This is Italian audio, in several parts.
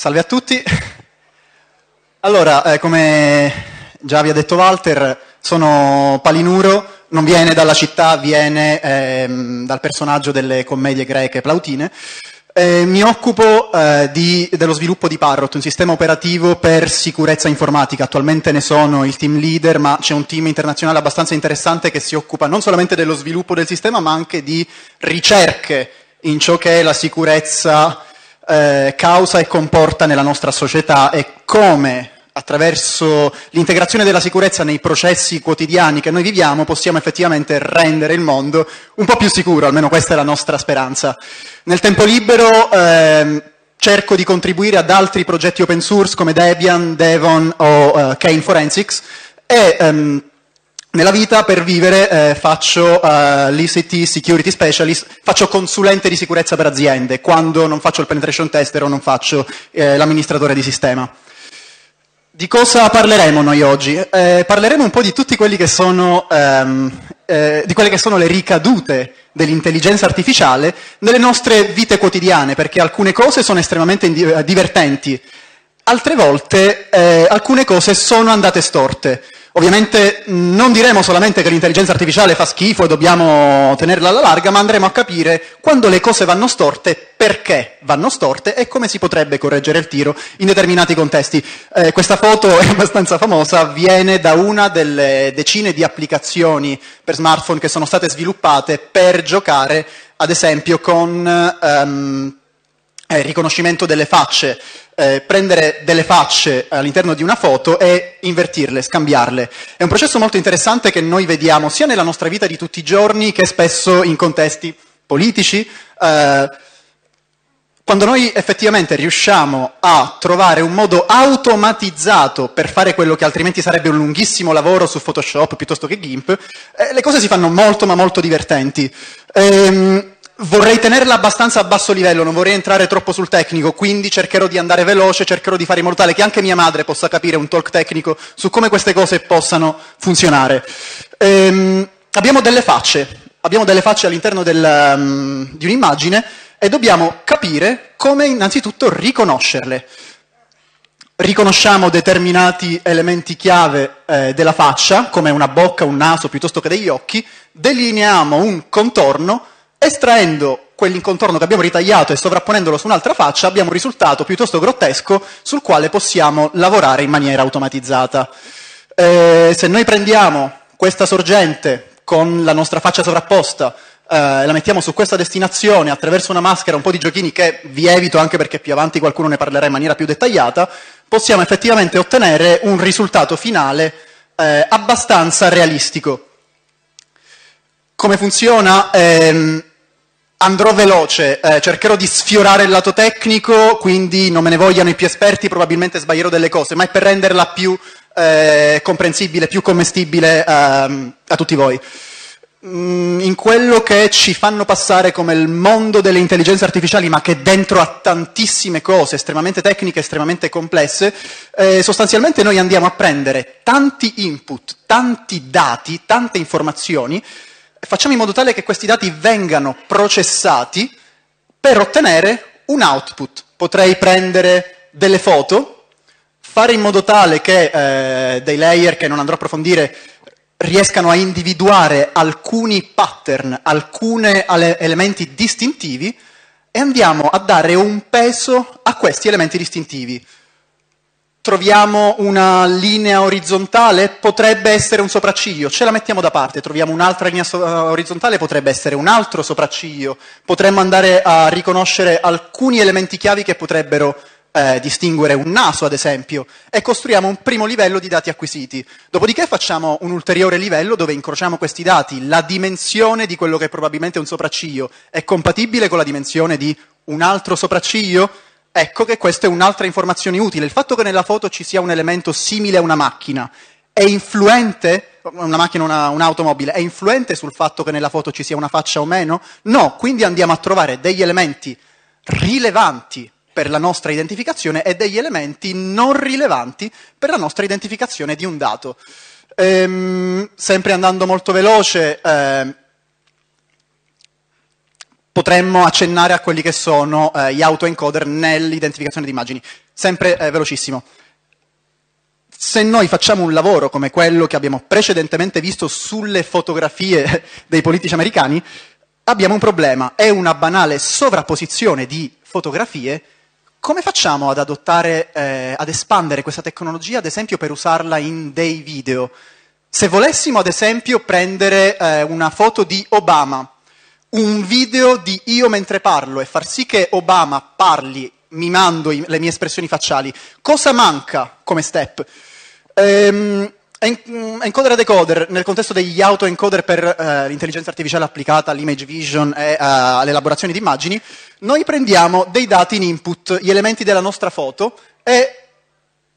Salve a tutti. Allora, eh, come già vi ha detto Walter, sono Palinuro, non viene dalla città, viene eh, dal personaggio delle commedie greche Plautine. Eh, mi occupo eh, di, dello sviluppo di Parrot, un sistema operativo per sicurezza informatica. Attualmente ne sono il team leader, ma c'è un team internazionale abbastanza interessante che si occupa non solamente dello sviluppo del sistema, ma anche di ricerche in ciò che è la sicurezza informatica eh, causa e comporta nella nostra società e come attraverso l'integrazione della sicurezza nei processi quotidiani che noi viviamo possiamo effettivamente rendere il mondo un po' più sicuro, almeno questa è la nostra speranza. Nel tempo libero ehm, cerco di contribuire ad altri progetti open source come Debian, Devon o eh, Kane Forensics e ehm, nella vita per vivere eh, faccio eh, l'ICT Security Specialist, faccio consulente di sicurezza per aziende, quando non faccio il penetration tester o non faccio eh, l'amministratore di sistema. Di cosa parleremo noi oggi? Eh, parleremo un po' di tutti quelli che sono, ehm, eh, di quelle che sono le ricadute dell'intelligenza artificiale nelle nostre vite quotidiane, perché alcune cose sono estremamente eh, divertenti, altre volte alcune cose sono andate storte. Ovviamente non diremo solamente che l'intelligenza artificiale fa schifo e dobbiamo tenerla alla larga, ma andremo a capire quando le cose vanno storte, perché vanno storte e come si potrebbe correggere il tiro in determinati contesti. Eh, questa foto è abbastanza famosa, viene da una delle decine di applicazioni per smartphone che sono state sviluppate per giocare, ad esempio, con ehm, eh, il riconoscimento delle facce eh, prendere delle facce all'interno di una foto e invertirle, scambiarle. È un processo molto interessante che noi vediamo sia nella nostra vita di tutti i giorni che spesso in contesti politici. Eh, quando noi effettivamente riusciamo a trovare un modo automatizzato per fare quello che altrimenti sarebbe un lunghissimo lavoro su Photoshop piuttosto che GIMP, eh, le cose si fanno molto ma molto divertenti. Eh, Vorrei tenerla abbastanza a basso livello, non vorrei entrare troppo sul tecnico, quindi cercherò di andare veloce, cercherò di fare in modo tale che anche mia madre possa capire un talk tecnico su come queste cose possano funzionare. Ehm, abbiamo delle facce, abbiamo delle facce all'interno del, um, di un'immagine e dobbiamo capire come innanzitutto riconoscerle. Riconosciamo determinati elementi chiave eh, della faccia, come una bocca, un naso, piuttosto che degli occhi, delineiamo un contorno Estraendo quell'incontorno che abbiamo ritagliato e sovrapponendolo su un'altra faccia, abbiamo un risultato piuttosto grottesco sul quale possiamo lavorare in maniera automatizzata. Eh, se noi prendiamo questa sorgente con la nostra faccia sovrapposta, eh, la mettiamo su questa destinazione attraverso una maschera, un po' di giochini che vi evito anche perché più avanti qualcuno ne parlerà in maniera più dettagliata, possiamo effettivamente ottenere un risultato finale eh, abbastanza realistico. Come funziona? Eh, Andrò veloce, eh, cercherò di sfiorare il lato tecnico, quindi non me ne vogliano i più esperti, probabilmente sbaglierò delle cose, ma è per renderla più eh, comprensibile, più commestibile ehm, a tutti voi. Mm, in quello che ci fanno passare come il mondo delle intelligenze artificiali, ma che dentro ha tantissime cose estremamente tecniche, estremamente complesse, eh, sostanzialmente noi andiamo a prendere tanti input, tanti dati, tante informazioni, facciamo in modo tale che questi dati vengano processati per ottenere un output. Potrei prendere delle foto, fare in modo tale che eh, dei layer che non andrò a approfondire riescano a individuare alcuni pattern, alcuni elementi distintivi e andiamo a dare un peso a questi elementi distintivi troviamo una linea orizzontale, potrebbe essere un sopracciglio, ce la mettiamo da parte, troviamo un'altra linea eh, orizzontale, potrebbe essere un altro sopracciglio, potremmo andare a riconoscere alcuni elementi chiavi che potrebbero eh, distinguere un naso, ad esempio, e costruiamo un primo livello di dati acquisiti. Dopodiché facciamo un ulteriore livello dove incrociamo questi dati, la dimensione di quello che è probabilmente un sopracciglio è compatibile con la dimensione di un altro sopracciglio, Ecco che questa è un'altra informazione utile. Il fatto che nella foto ci sia un elemento simile a una macchina è influente, una macchina, una, un'automobile, è influente sul fatto che nella foto ci sia una faccia o meno? No, quindi andiamo a trovare degli elementi rilevanti per la nostra identificazione e degli elementi non rilevanti per la nostra identificazione di un dato. Ehm, sempre andando molto veloce, ehm, potremmo accennare a quelli che sono eh, gli autoencoder nell'identificazione di immagini. Sempre eh, velocissimo. Se noi facciamo un lavoro come quello che abbiamo precedentemente visto sulle fotografie dei politici americani, abbiamo un problema. È una banale sovrapposizione di fotografie. Come facciamo ad adottare, eh, ad espandere questa tecnologia, ad esempio per usarla in dei video? Se volessimo, ad esempio, prendere eh, una foto di Obama un video di io mentre parlo e far sì che Obama parli mimando le mie espressioni facciali, cosa manca come step? Ehm, encoder mm, e decoder, nel contesto degli autoencoder per eh, l'intelligenza artificiale applicata all'image vision e eh, all'elaborazione di immagini, noi prendiamo dei dati in input, gli elementi della nostra foto e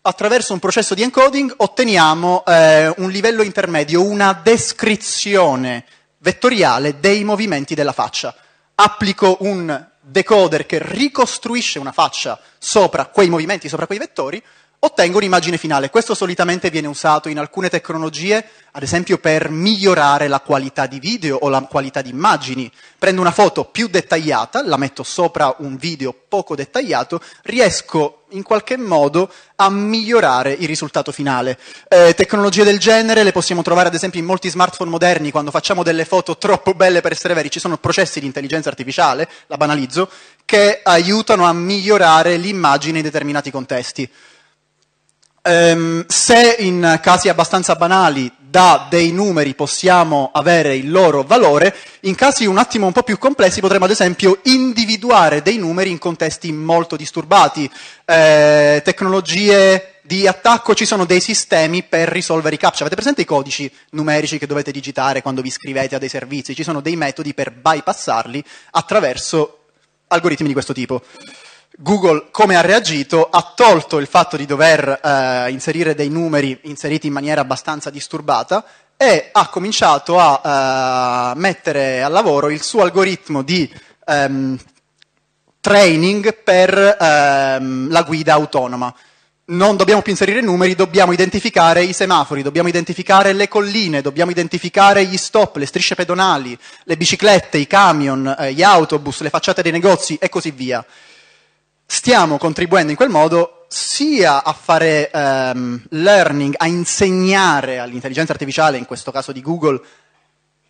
attraverso un processo di encoding otteniamo eh, un livello intermedio, una descrizione vettoriale dei movimenti della faccia. Applico un decoder che ricostruisce una faccia sopra quei movimenti, sopra quei vettori, ottengo un'immagine finale. Questo solitamente viene usato in alcune tecnologie, ad esempio per migliorare la qualità di video o la qualità di immagini. Prendo una foto più dettagliata, la metto sopra un video poco dettagliato, riesco in qualche modo a migliorare il risultato finale. Eh, tecnologie del genere le possiamo trovare ad esempio in molti smartphone moderni, quando facciamo delle foto troppo belle per essere veri, ci sono processi di intelligenza artificiale, la banalizzo, che aiutano a migliorare l'immagine in determinati contesti. Ehm, se in casi abbastanza banali da dei numeri possiamo avere il loro valore, in casi un attimo un po' più complessi potremmo ad esempio individuare dei numeri in contesti molto disturbati, eh, tecnologie di attacco, ci sono dei sistemi per risolvere i captcha. Avete presente i codici numerici che dovete digitare quando vi iscrivete a dei servizi? Ci sono dei metodi per bypassarli attraverso algoritmi di questo tipo. Google come ha reagito? Ha tolto il fatto di dover eh, inserire dei numeri inseriti in maniera abbastanza disturbata e ha cominciato a eh, mettere al lavoro il suo algoritmo di ehm, training per ehm, la guida autonoma. Non dobbiamo più inserire numeri, dobbiamo identificare i semafori, dobbiamo identificare le colline, dobbiamo identificare gli stop, le strisce pedonali, le biciclette, i camion, eh, gli autobus, le facciate dei negozi e così via stiamo contribuendo in quel modo sia a fare um, learning, a insegnare all'intelligenza artificiale, in questo caso di Google,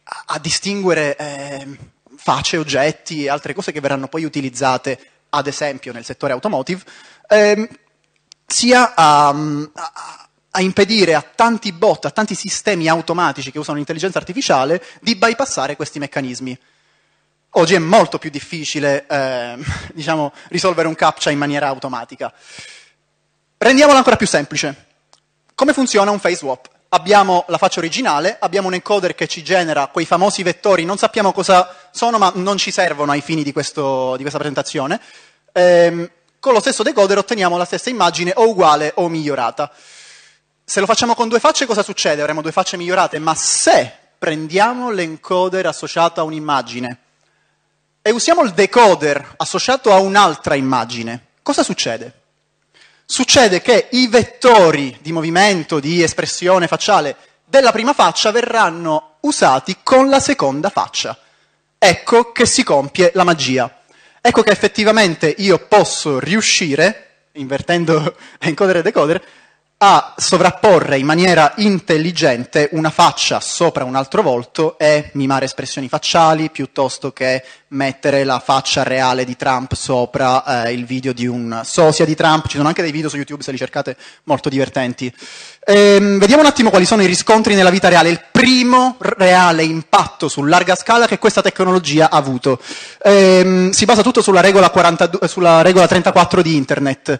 a, a distinguere eh, facce, oggetti e altre cose che verranno poi utilizzate, ad esempio, nel settore automotive, ehm, sia a, a, a, impedire a tanti bot, a tanti sistemi automatici che usano l'intelligenza artificiale di bypassare questi meccanismi oggi è molto più difficile eh, diciamo, risolvere un captcha in maniera automatica. Rendiamolo ancora più semplice. Come funziona un phase swap? Abbiamo la faccia originale, abbiamo un encoder che ci genera quei famosi vettori, non sappiamo cosa sono, ma non ci servono ai fini di, questo, di questa presentazione. Ehm, con lo stesso decoder otteniamo la stessa immagine o uguale o migliorata. Se lo facciamo con due facce cosa succede? Avremo due facce migliorate, ma se prendiamo l'encoder associato a un'immagine e usiamo il decoder associato a un'altra immagine, cosa succede? Succede che i vettori di movimento, di espressione facciale della prima faccia verranno usati con la seconda faccia. Ecco che si compie la magia. Ecco che effettivamente io posso riuscire, invertendo encoder e decoder, a sovrapporre in maniera intelligente una faccia sopra un altro volto e mimare espressioni facciali piuttosto che mettere la faccia reale di Trump sopra eh, il video di un sosia di Trump. Ci sono anche dei video su YouTube se li cercate molto divertenti. Ehm, vediamo un attimo quali sono i riscontri nella vita reale. Il primo reale impatto su larga scala che questa tecnologia ha avuto. Ehm, si basa tutto sulla regola, 42, sulla regola 34 di Internet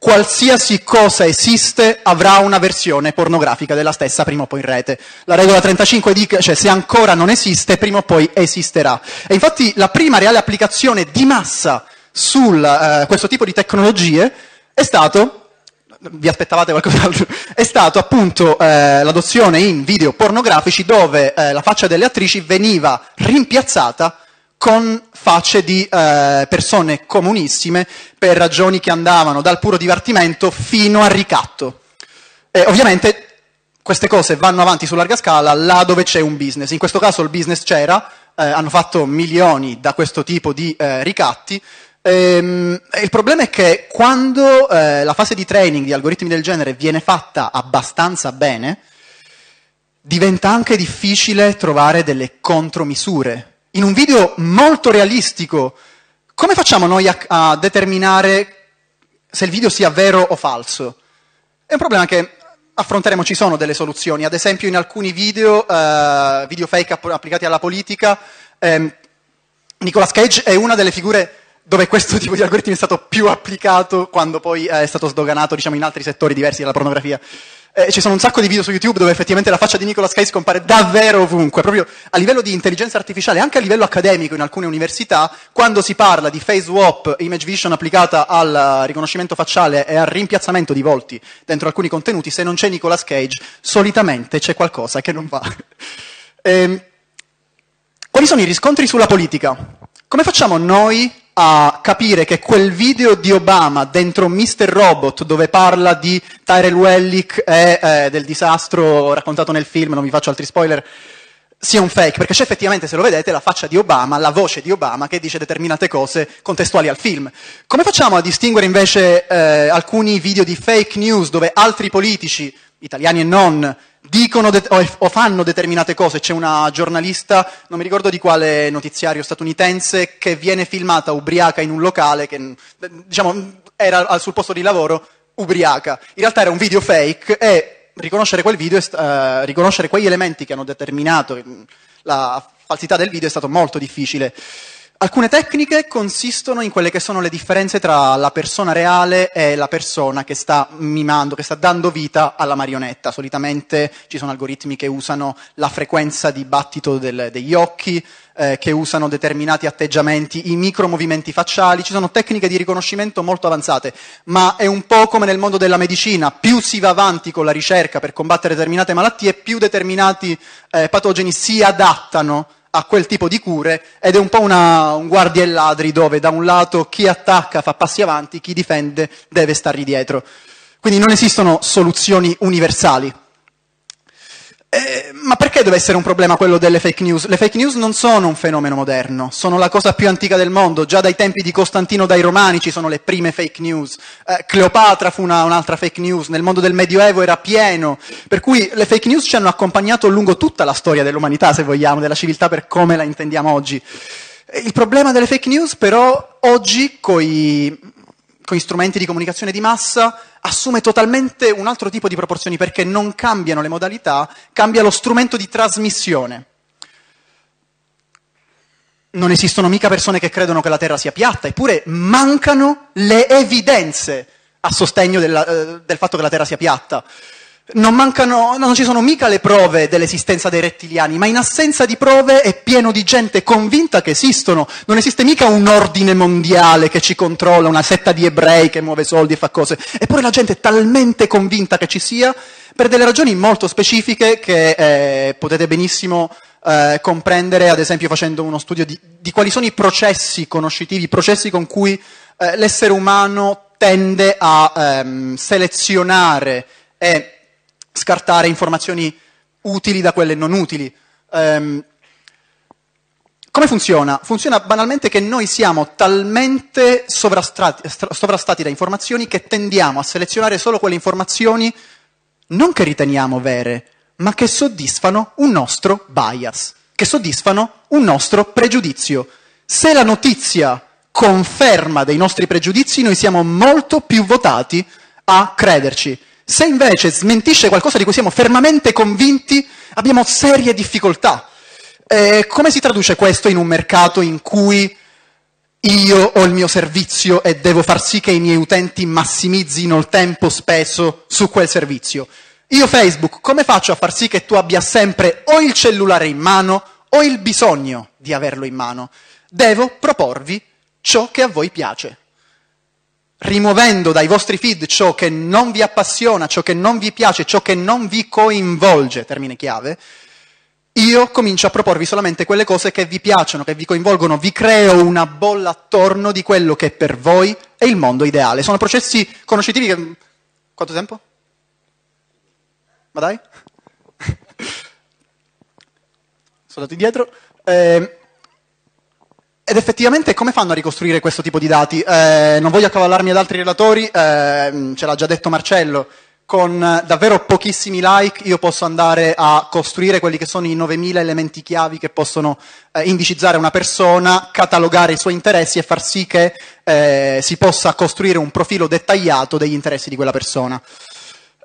qualsiasi cosa esiste avrà una versione pornografica della stessa prima o poi in rete. La regola 35 dice cioè, se ancora non esiste, prima o poi esisterà. E infatti la prima reale applicazione di massa su eh, questo tipo di tecnologie è stato vi aspettavate qualcos'altro, è stato appunto eh, l'adozione in video pornografici dove eh, la faccia delle attrici veniva rimpiazzata con facce di eh, persone comunissime per ragioni che andavano dal puro divertimento fino al ricatto. E ovviamente queste cose vanno avanti su larga scala là dove c'è un business. In questo caso il business c'era, eh, hanno fatto milioni da questo tipo di eh, ricatti. Ehm, il problema è che quando eh, la fase di training di algoritmi del genere viene fatta abbastanza bene, diventa anche difficile trovare delle contromisure in un video molto realistico, come facciamo noi a, a determinare se il video sia vero o falso? È un problema che affronteremo, ci sono delle soluzioni, ad esempio in alcuni video, eh, video fake app- applicati alla politica, ehm, Nicolas Cage è una delle figure dove questo tipo di algoritmo è stato più applicato quando poi eh, è stato sdoganato diciamo, in altri settori diversi della pornografia. Eh, ci sono un sacco di video su YouTube dove effettivamente la faccia di Nicola Cage compare davvero ovunque, proprio a livello di intelligenza artificiale, anche a livello accademico in alcune università, quando si parla di face swap, image vision applicata al riconoscimento facciale e al rimpiazzamento di volti dentro alcuni contenuti, se non c'è Nicola Cage, solitamente c'è qualcosa che non va. eh, quali sono i riscontri sulla politica? Come facciamo noi a capire che quel video di Obama dentro Mr. Robot dove parla di Tyrell Wellick e eh, del disastro raccontato nel film, non vi faccio altri spoiler, sia un fake, perché c'è effettivamente, se lo vedete, la faccia di Obama, la voce di Obama che dice determinate cose contestuali al film. Come facciamo a distinguere invece eh, alcuni video di fake news dove altri politici, italiani e non, dicono de- o, fanno determinate cose. C'è una giornalista, non mi ricordo di quale notiziario statunitense, che viene filmata ubriaca in un locale che diciamo, era sul posto di lavoro ubriaca. In realtà era un video fake e riconoscere quel video, eh, riconoscere quegli elementi che hanno determinato la falsità del video è stato molto difficile. Alcune tecniche consistono in quelle che sono le differenze tra la persona reale e la persona che sta mimando, che sta dando vita alla marionetta. Solitamente ci sono algoritmi che usano la frequenza di battito del, degli occhi, eh, che usano determinati atteggiamenti, i micromovimenti facciali, ci sono tecniche di riconoscimento molto avanzate, ma è un po' come nel mondo della medicina, più si va avanti con la ricerca per combattere determinate malattie, più determinati eh, patogeni si adattano a quel tipo di cure ed è un po' una, un guardia e ladri dove da un lato chi attacca fa passi avanti, chi difende deve stargli dietro. Quindi non esistono soluzioni universali. Eh, ma perché deve essere un problema quello delle fake news? Le fake news non sono un fenomeno moderno, sono la cosa più antica del mondo, già dai tempi di Costantino dai Romani ci sono le prime fake news, eh, Cleopatra fu una, un'altra fake news, nel mondo del Medioevo era pieno, per cui le fake news ci hanno accompagnato lungo tutta la storia dell'umanità, se vogliamo, della civiltà per come la intendiamo oggi. Il problema delle fake news però oggi, coi con strumenti di comunicazione di massa assume totalmente un altro tipo di proporzioni perché non cambiano le modalità, cambia lo strumento di trasmissione. Non esistono mica persone che credono che la Terra sia piatta, eppure mancano le evidenze a sostegno della, eh, del fatto che la Terra sia piatta. Non, mancano, non ci sono mica le prove dell'esistenza dei rettiliani, ma in assenza di prove è pieno di gente convinta che esistono. Non esiste mica un ordine mondiale che ci controlla, una setta di ebrei che muove soldi e fa cose. Eppure la gente è talmente convinta che ci sia, per delle ragioni molto specifiche che eh, potete benissimo eh, comprendere, ad esempio facendo uno studio di, di, quali sono i processi conoscitivi, i processi con cui eh, l'essere umano tende a ehm, selezionare e scartare informazioni utili da quelle non utili. Um, come funziona? Funziona banalmente che noi siamo talmente sovrastati, sovrastati da informazioni che tendiamo a selezionare solo quelle informazioni non che riteniamo vere, ma che soddisfano un nostro bias, che soddisfano un nostro pregiudizio. Se la notizia conferma dei nostri pregiudizi, noi siamo molto più votati a crederci. Se invece smentisce qualcosa di cui siamo fermamente convinti, abbiamo serie difficoltà. Eh, come si traduce questo in un mercato in cui io ho il mio servizio e devo far sì che i miei utenti massimizzino il tempo speso su quel servizio? Io Facebook, come faccio a far sì che tu abbia sempre o il cellulare in mano o il bisogno di averlo in mano? Devo proporvi ciò che a voi piace rimuovendo dai vostri feed ciò che non vi appassiona, ciò che non vi piace, ciò che non vi coinvolge, termine chiave, io comincio a proporvi solamente quelle cose che vi piacciono, che vi coinvolgono, vi creo una bolla attorno di quello che per voi è il mondo ideale. Sono processi conoscitivi che... Quanto tempo? Ma dai? Sono andato indietro. Eh, ed effettivamente come fanno a ricostruire questo tipo di dati? Eh, non voglio accavallarmi ad altri relatori, eh, ce l'ha già detto Marcello, con davvero pochissimi like io posso andare a costruire quelli che sono i 9.000 elementi chiavi che possono eh, indicizzare una persona, catalogare i suoi interessi e far sì che eh, si possa costruire un profilo dettagliato degli interessi di quella persona.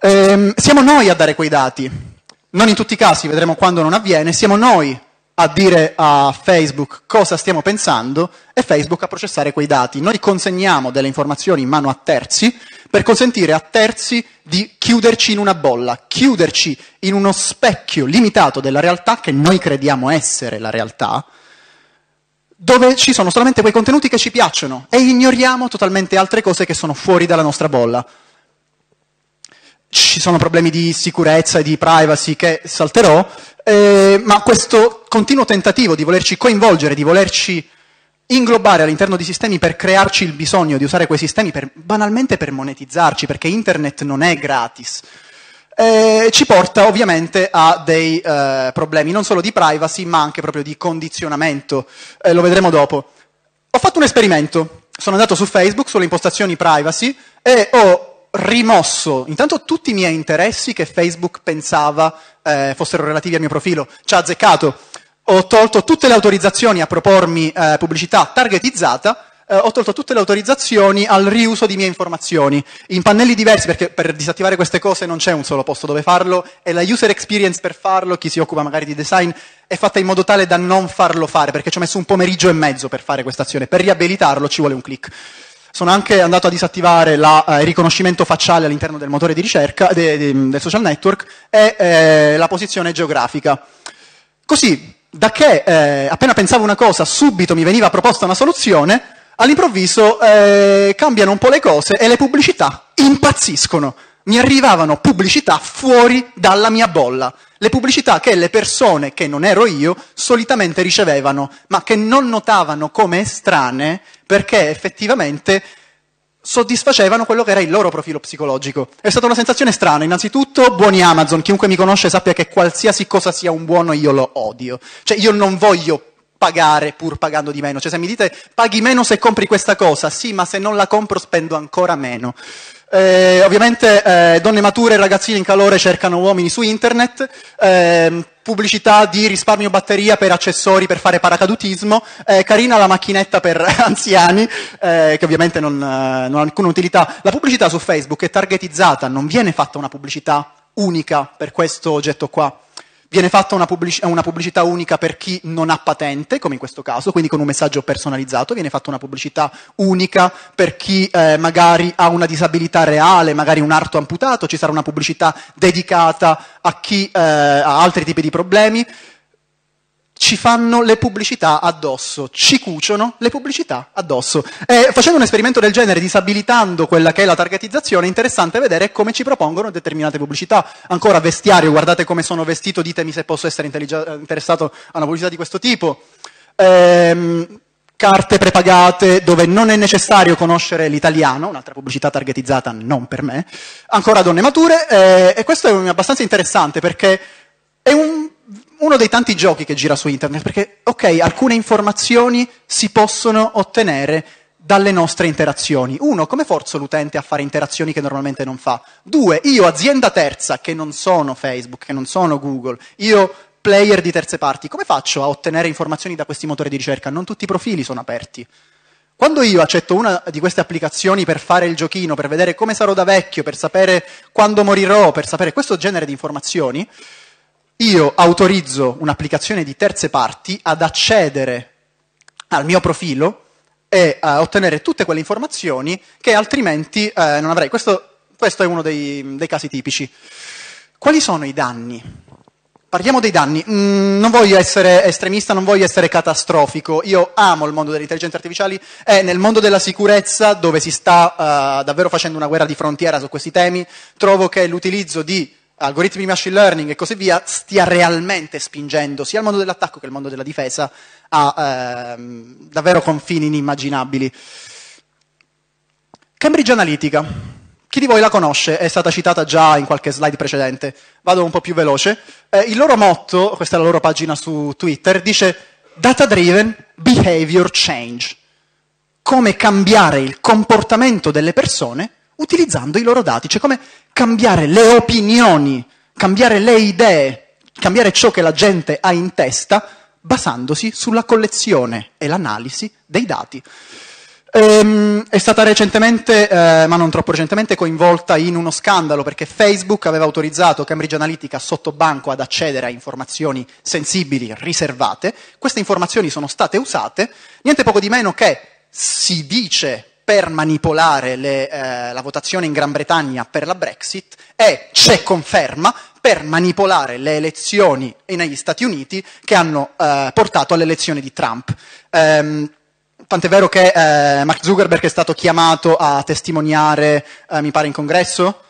Ehm, siamo noi a dare quei dati, non in tutti i casi, vedremo quando non avviene, siamo noi a dire a Facebook cosa stiamo pensando e Facebook a processare quei dati. Noi consegniamo delle informazioni in mano a terzi per consentire a terzi di chiuderci in una bolla, chiuderci in uno specchio limitato della realtà che noi crediamo essere la realtà, dove ci sono solamente quei contenuti che ci piacciono e ignoriamo totalmente altre cose che sono fuori dalla nostra bolla ci sono problemi di sicurezza e di privacy che salterò, eh, ma questo continuo tentativo di volerci coinvolgere, di volerci inglobare all'interno di sistemi per crearci il bisogno di usare quei sistemi per, banalmente per monetizzarci, perché internet non è gratis, eh, ci porta ovviamente a dei eh, problemi non solo di privacy ma anche proprio di condizionamento, eh, lo vedremo dopo. Ho fatto un esperimento, sono andato su Facebook, sulle impostazioni privacy e ho rimosso intanto tutti i miei interessi che Facebook pensava eh, fossero relativi al mio profilo. Ci ha azzeccato. Ho tolto tutte le autorizzazioni a propormi eh, pubblicità targetizzata. Eh, ho tolto tutte le autorizzazioni al riuso di mie informazioni in pannelli diversi perché per disattivare queste cose non c'è un solo posto dove farlo e la user experience per farlo, chi si occupa magari di design, è fatta in modo tale da non farlo fare perché ci ho messo un pomeriggio e mezzo per fare questa azione. Per riabilitarlo ci vuole un click. Sono anche andato a disattivare la, eh, il riconoscimento facciale all'interno del motore di ricerca, de, de, del social network, e eh, la posizione geografica. Così, da che eh, appena pensavo una cosa, subito mi veniva proposta una soluzione, all'improvviso eh, cambiano un po' le cose e le pubblicità impazziscono mi arrivavano pubblicità fuori dalla mia bolla, le pubblicità che le persone che non ero io solitamente ricevevano, ma che non notavano come estranee perché effettivamente soddisfacevano quello che era il loro profilo psicologico. È stata una sensazione strana. Innanzitutto, buoni Amazon, chiunque mi conosce sappia che qualsiasi cosa sia un buono io lo odio. Cioè io non voglio pagare pur pagando di meno. Cioè se mi dite paghi meno se compri questa cosa, sì, ma se non la compro spendo ancora meno. Eh, ovviamente eh, donne mature e ragazzine in calore cercano uomini su internet, eh, pubblicità di risparmio batteria per accessori per fare paracadutismo, eh, carina la macchinetta per anziani, eh, che ovviamente non, eh, non ha alcuna utilità. La pubblicità su Facebook è targetizzata, non viene fatta una pubblicità unica per questo oggetto qua. Viene fatta una, pubblic- una, pubblicità unica per chi non ha patente, come in questo caso, quindi con un messaggio personalizzato, viene fatta una pubblicità unica per chi eh, magari ha una disabilità reale, magari un arto amputato, ci sarà una pubblicità dedicata a chi eh, ha altri tipi di problemi ci fanno le pubblicità addosso, ci cuciono le pubblicità addosso. E eh, facendo un esperimento del genere, disabilitando quella che è la targetizzazione, è interessante vedere come ci propongono determinate pubblicità. Ancora vestiario, guardate come sono vestito, ditemi se posso essere interessato a una pubblicità di questo tipo. Ehm, carte prepagate dove non è necessario conoscere l'italiano, un'altra pubblicità targetizzata non per me, ancora donne mature, eh, e questo è abbastanza interessante perché è un uno dei tanti giochi che gira su internet, perché, ok, alcune informazioni si possono ottenere dalle nostre interazioni. Uno, come forzo l'utente a fare interazioni che normalmente non fa? Due, io azienda terza, che non sono Facebook, che non sono Google, io player di terze parti, come faccio a ottenere informazioni da questi motori di ricerca? Non tutti i profili sono aperti. Quando io accetto una di queste applicazioni per fare il giochino, per vedere come sarò da vecchio, per sapere quando morirò, per sapere questo genere di informazioni, io autorizzo un'applicazione di terze parti ad accedere al mio profilo e a eh, ottenere tutte quelle informazioni che altrimenti eh, non avrei. Questo, questo è uno dei, dei, casi tipici. Quali sono i danni? Parliamo dei danni. Mm, non voglio essere estremista, non voglio essere catastrofico. Io amo il mondo delle intelligenze artificiali e nel mondo della sicurezza, dove si sta uh, davvero facendo una guerra di frontiera su questi temi, trovo che l'utilizzo di algoritmi di machine learning e così via, stia realmente spingendo sia il mondo dell'attacco che il mondo della difesa a ehm, davvero confini inimmaginabili. Cambridge Analytica, chi di voi la conosce? È stata citata già in qualche slide precedente, vado un po' più veloce. Eh, il loro motto, questa è la loro pagina su Twitter, dice Data Driven Behavior Change, come cambiare il comportamento delle persone utilizzando i loro dati, cioè come cambiare le opinioni, cambiare le idee, cambiare ciò che la gente ha in testa basandosi sulla collezione e l'analisi dei dati. Ehm, è stata recentemente, eh, ma non troppo recentemente, coinvolta in uno scandalo perché Facebook aveva autorizzato Cambridge Analytica sotto banco ad accedere a informazioni sensibili, riservate. Queste informazioni sono state usate, niente poco di meno che si dice per manipolare le, eh, la votazione in Gran Bretagna per la Brexit e c'è conferma per manipolare le elezioni negli Stati Uniti che hanno eh, portato all'elezione di Trump. Ehm, tant'è vero che eh, Mark Zuckerberg è stato chiamato a testimoniare, eh, mi pare, in congresso.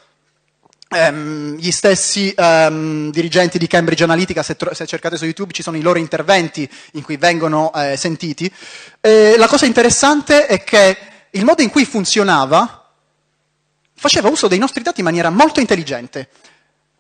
Ehm, gli stessi ehm, dirigenti di Cambridge Analytica, se, tro- se, cercate su YouTube, ci sono i loro interventi in cui vengono eh, sentiti. E la cosa interessante è che il modo in cui funzionava faceva uso dei nostri dati in maniera molto intelligente.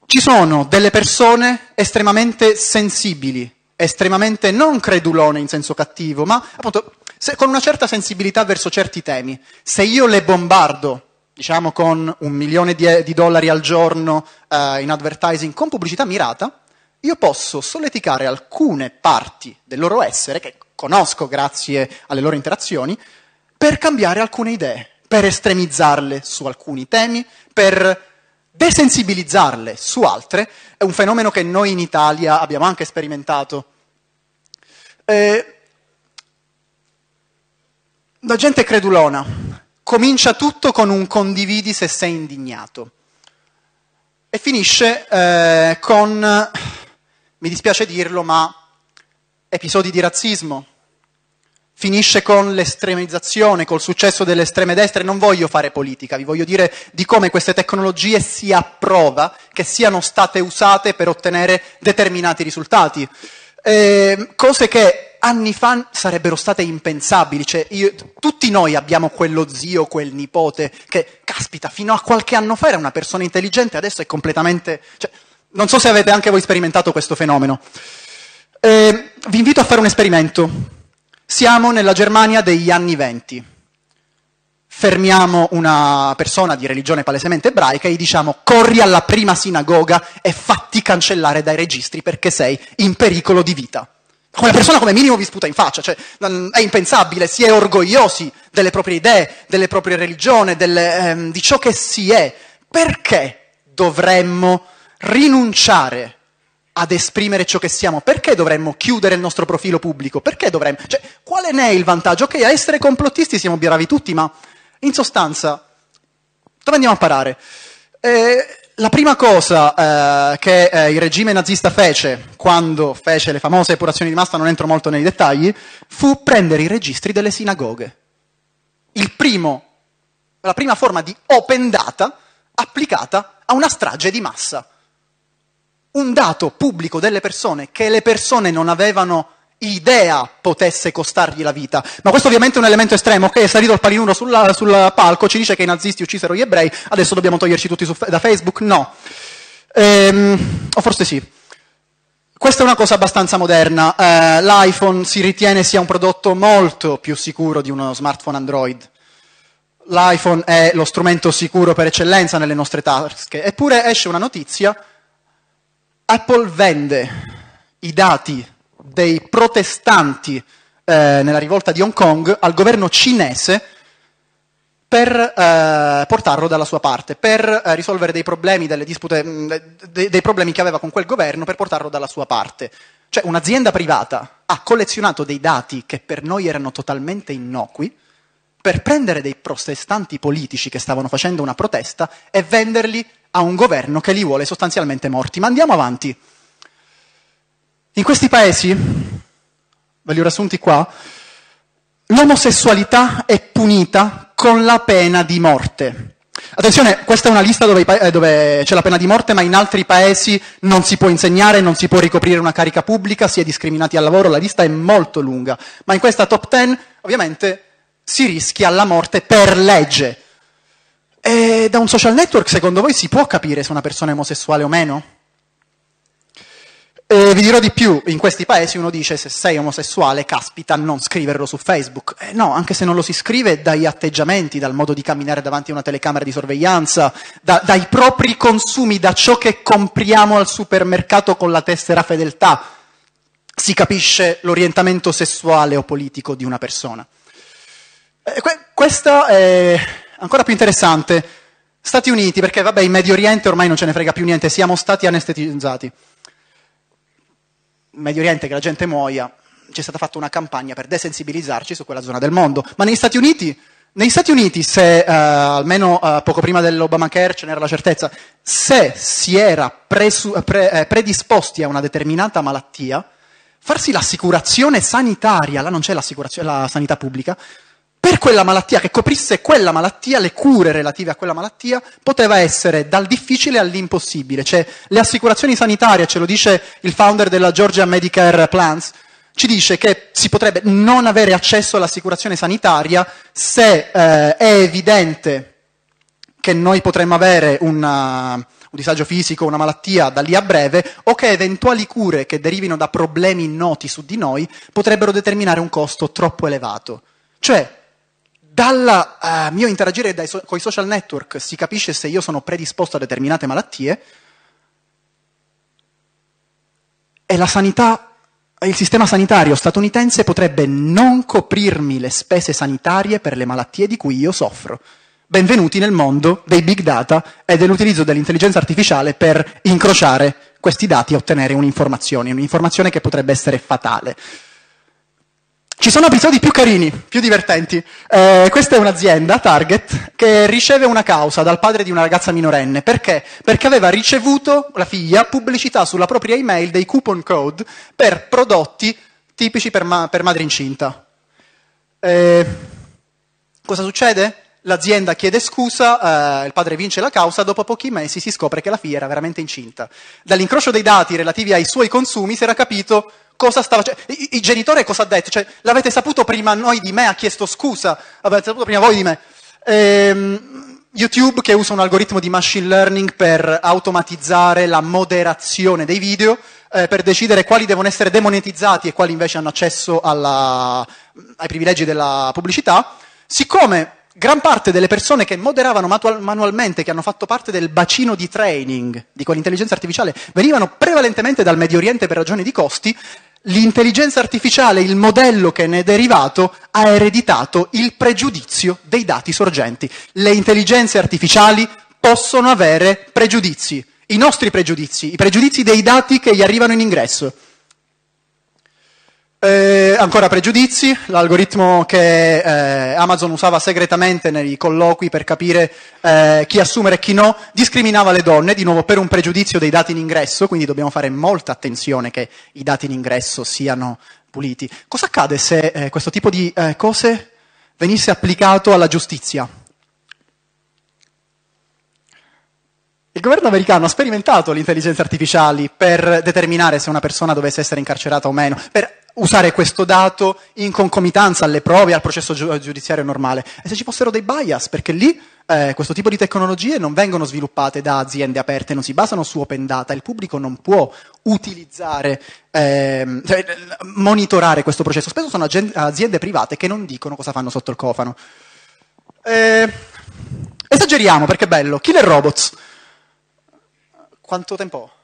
Ci sono delle persone estremamente sensibili, estremamente non credulone in senso cattivo, ma appunto se, con una certa sensibilità verso certi temi. Se io le bombardo, diciamo con un milione di, di dollari al giorno eh, in advertising, con pubblicità mirata, io posso solleticare alcune parti del loro essere, che conosco grazie alle loro interazioni, per cambiare alcune idee, per estremizzarle su alcuni temi, per desensibilizzarle su altre. È un fenomeno che noi in Italia abbiamo anche sperimentato. Eh, la gente credulona comincia tutto con un condividi se sei indignato e finisce eh, con, mi dispiace dirlo, ma episodi di razzismo finisce con l'estremizzazione, col successo delle estreme destre. Non voglio fare politica, vi voglio dire di come queste tecnologie si approva che siano state usate per ottenere determinati risultati. Eh, cose che anni fa sarebbero state impensabili, cioè io, tutti noi abbiamo quello zio, quel nipote che, caspita, fino a qualche anno fa era una persona intelligente, adesso è completamente... Cioè, non so se avete anche voi sperimentato questo fenomeno. Eh, vi invito a fare un esperimento siamo nella Germania degli anni venti. Fermiamo una persona di religione palesemente ebraica e gli diciamo corri alla prima sinagoga e fatti cancellare dai registri perché sei in pericolo di vita. Quella persona come minimo vi sputa in faccia, cioè è impensabile, si è orgogliosi delle proprie idee, delle proprie religioni, delle, ehm, di ciò che si è. Perché dovremmo rinunciare ad esprimere ciò che siamo, perché dovremmo chiudere il nostro profilo pubblico? Perché dovremmo? Cioè, qual ne è il vantaggio? Ok, a essere complottisti siamo bravi tutti, ma in sostanza, dove andiamo a parare? Eh, la prima cosa eh, che eh, il regime nazista fece quando fece le famose epurazioni di massa, non entro molto nei dettagli, fu prendere i registri delle sinagoghe. Primo, la prima forma di open data applicata a una strage di massa un dato pubblico delle persone che le persone non avevano idea potesse costargli la vita. Ma questo ovviamente è un elemento estremo, ok? È salito il palinuro sul palco, ci dice che i nazisti uccisero gli ebrei, adesso dobbiamo toglierci tutti su, da Facebook? No. Ehm, o forse sì. Questa è una cosa abbastanza moderna. Eh, L'iPhone si ritiene sia un prodotto molto più sicuro di uno smartphone Android. L'iPhone è lo strumento sicuro per eccellenza nelle nostre tasche. Eppure esce una notizia Apple vende i dati dei protestanti eh, nella rivolta di Hong Kong al governo cinese per eh, portarlo dalla sua parte, per eh, risolvere dei problemi, dispute, mh, mm, de- dei problemi che aveva con quel governo, per portarlo dalla sua parte. Cioè un'azienda privata ha collezionato dei dati che per noi erano totalmente innocui per prendere dei protestanti politici che stavano facendo una protesta e venderli a un governo che li vuole sostanzialmente morti. Ma andiamo avanti. In questi paesi, ve li ho riassunti qua, l'omosessualità è punita con la pena di morte. Attenzione, questa è una lista dove, eh, dove, c'è la pena di morte, ma in altri paesi non si può insegnare, non si può ricoprire una carica pubblica, si è discriminati al lavoro, la lista è molto lunga. Ma in questa top ten, ovviamente, si rischia la morte per legge. E eh, da un social network, secondo voi, si può capire se una persona è omosessuale o meno? E vi dirò di più, in questi paesi uno dice se sei omosessuale, caspita, non scriverlo su Facebook. Eh, no, anche se non lo si scrive dai atteggiamenti, dal modo di camminare davanti a una telecamera di sorveglianza, da, dai propri consumi, da ciò che compriamo al supermercato con la tessera fedeltà, si capisce l'orientamento sessuale o politico di una persona. Eh, que- questa è ancora più interessante, Stati Uniti, perché vabbè in Medio Oriente ormai non ce ne frega più niente, siamo stati anestetizzati. In Medio Oriente che la gente muoia, c'è stata fatta una campagna per desensibilizzarci su quella zona del mondo, ma negli Stati Uniti, negli Stati Uniti se eh, almeno eh, poco prima dell'Obamacare ce n'era la certezza, se si era presu, pre, eh, predisposti a una determinata malattia, farsi l'assicurazione sanitaria, là non c'è l'assicurazione, la sanità pubblica, per quella malattia, che coprisse quella malattia, le cure relative a quella malattia, poteva essere dal difficile all'impossibile. Cioè, le assicurazioni sanitarie, ce lo dice il founder della Georgia Medicare Plans, ci dice che si potrebbe non avere accesso all'assicurazione sanitaria se eh, è evidente che noi potremmo avere una, un disagio fisico, una malattia da lì a breve, o che eventuali cure che derivino da problemi noti su di noi potrebbero determinare un costo troppo elevato. Cioè, dal uh, eh, mio interagire so- con i social network si capisce se io sono predisposto a determinate malattie e la sanità, il sistema sanitario statunitense potrebbe non coprirmi le spese sanitarie per le malattie di cui io soffro. Benvenuti nel mondo dei big data e dell'utilizzo dell'intelligenza artificiale per incrociare questi dati e ottenere un'informazione, un'informazione che potrebbe essere fatale. Ci sono episodi più carini, più divertenti. Eh, questa è un'azienda, Target, che riceve una causa dal padre di una ragazza minorenne. Perché? Perché aveva ricevuto, la figlia, pubblicità sulla propria email dei coupon code per prodotti tipici per, ma- per madre incinta. Eh, cosa succede? L'azienda chiede scusa, eh, il padre vince la causa, dopo pochi mesi si scopre che la figlia era veramente incinta. Dall'incrocio dei dati relativi ai suoi consumi si era capito cosa stava cioè, il, genitore cosa ha detto? Cioè, l'avete saputo prima noi di me, ha chiesto scusa, avete saputo prima voi di me. Ehm, YouTube che usa un algoritmo di machine learning per automatizzare la moderazione dei video, eh, per decidere quali devono essere demonetizzati e quali invece hanno accesso alla, ai privilegi della pubblicità. Siccome gran parte delle persone che moderavano manualmente, che hanno fatto parte del bacino di training di quell'intelligenza artificiale, venivano prevalentemente dal Medio Oriente per ragioni di costi, l'intelligenza artificiale, il modello che ne è derivato, ha ereditato il pregiudizio dei dati sorgenti. Le intelligenze artificiali possono avere pregiudizi, i nostri pregiudizi, i pregiudizi dei dati che gli arrivano in ingresso. Eh, ancora pregiudizi, l'algoritmo che eh, Amazon usava segretamente nei colloqui per capire eh, chi assumere e chi no, discriminava le donne, di nuovo per un pregiudizio dei dati in ingresso, quindi dobbiamo fare molta attenzione che i dati in ingresso siano puliti. Cosa accade se eh, questo tipo di eh, cose venisse applicato alla giustizia? Il governo americano ha sperimentato l'intelligenza artificiale per determinare se una persona dovesse essere incarcerata o meno, per usare questo dato in concomitanza alle prove, al processo giudiziario normale, e se ci fossero dei bias, perché lì eh, questo tipo di tecnologie non vengono sviluppate da aziende aperte, non si basano su open data, il pubblico non può utilizzare, eh, cioè, monitorare questo processo, spesso sono aziende private che non dicono cosa fanno sotto il cofano. Eh, esageriamo perché è bello, Killer Robots. Quanto tempo ho?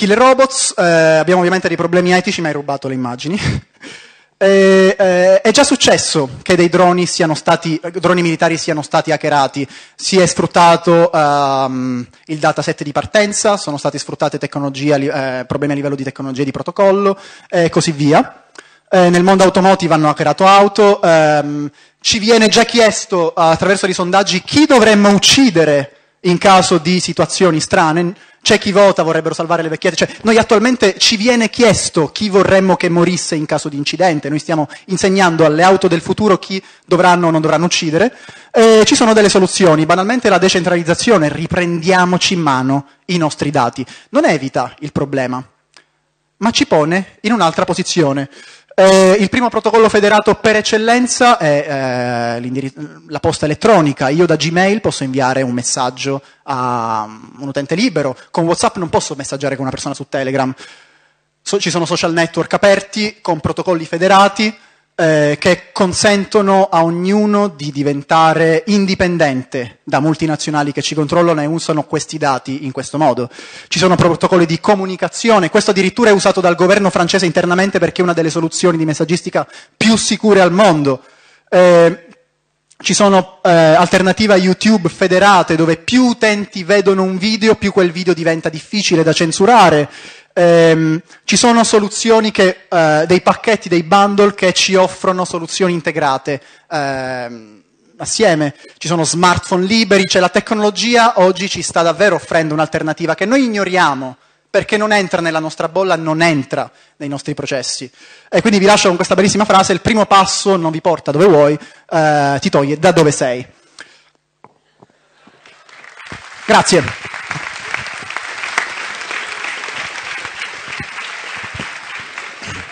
Killer Robots, eh, abbiamo ovviamente dei problemi etici, ma hai rubato le immagini. Eh, eh, è già successo che dei droni, stati, droni, militari siano stati hackerati, si è sfruttato ehm, il dataset di partenza, sono stati sfruttati eh, problemi a livello di tecnologia e di protocollo e così via. Eh, nel mondo automotive hanno hackerato auto, ehm, ci viene già chiesto attraverso dei sondaggi chi dovremmo uccidere in caso di situazioni strane, c'è chi vota, vorrebbero salvare le vecchiette. Cioè, noi attualmente ci viene chiesto chi vorremmo che morisse in caso di incidente. Noi stiamo insegnando alle auto del futuro chi dovranno o non dovranno uccidere. Eh, ci sono delle soluzioni. Banalmente la decentralizzazione, riprendiamoci in mano i nostri dati. Non evita il problema, ma ci pone in un'altra posizione. Eh, il primo protocollo federato per eccellenza è eh, la posta elettronica. Io da Gmail posso inviare un messaggio a mm, un utente libero, con WhatsApp non posso messaggiare con una persona su Telegram. So, ci sono social network aperti con protocolli federati eh, che consentono a ognuno di diventare indipendente da multinazionali che ci controllano e usano questi dati in questo modo. Ci sono protocolli di comunicazione, questo addirittura è usato dal governo francese internamente perché è una delle soluzioni di messaggistica più sicure al mondo. Eh, ci sono eh, alternative a YouTube federate dove più utenti vedono un video, più quel video diventa difficile da censurare. Ehm, ci sono soluzioni che, eh, dei pacchetti, dei bundle che ci offrono soluzioni integrate. Ehm, assieme, ci sono smartphone liberi, cioè la tecnologia oggi ci sta davvero offrendo un'alternativa che noi ignoriamo perché non entra nella nostra bolla, non entra nei nostri processi. E quindi vi lascio con questa bellissima frase, il primo passo non vi porta dove vuoi, eh, ti toglie da dove sei. Grazie.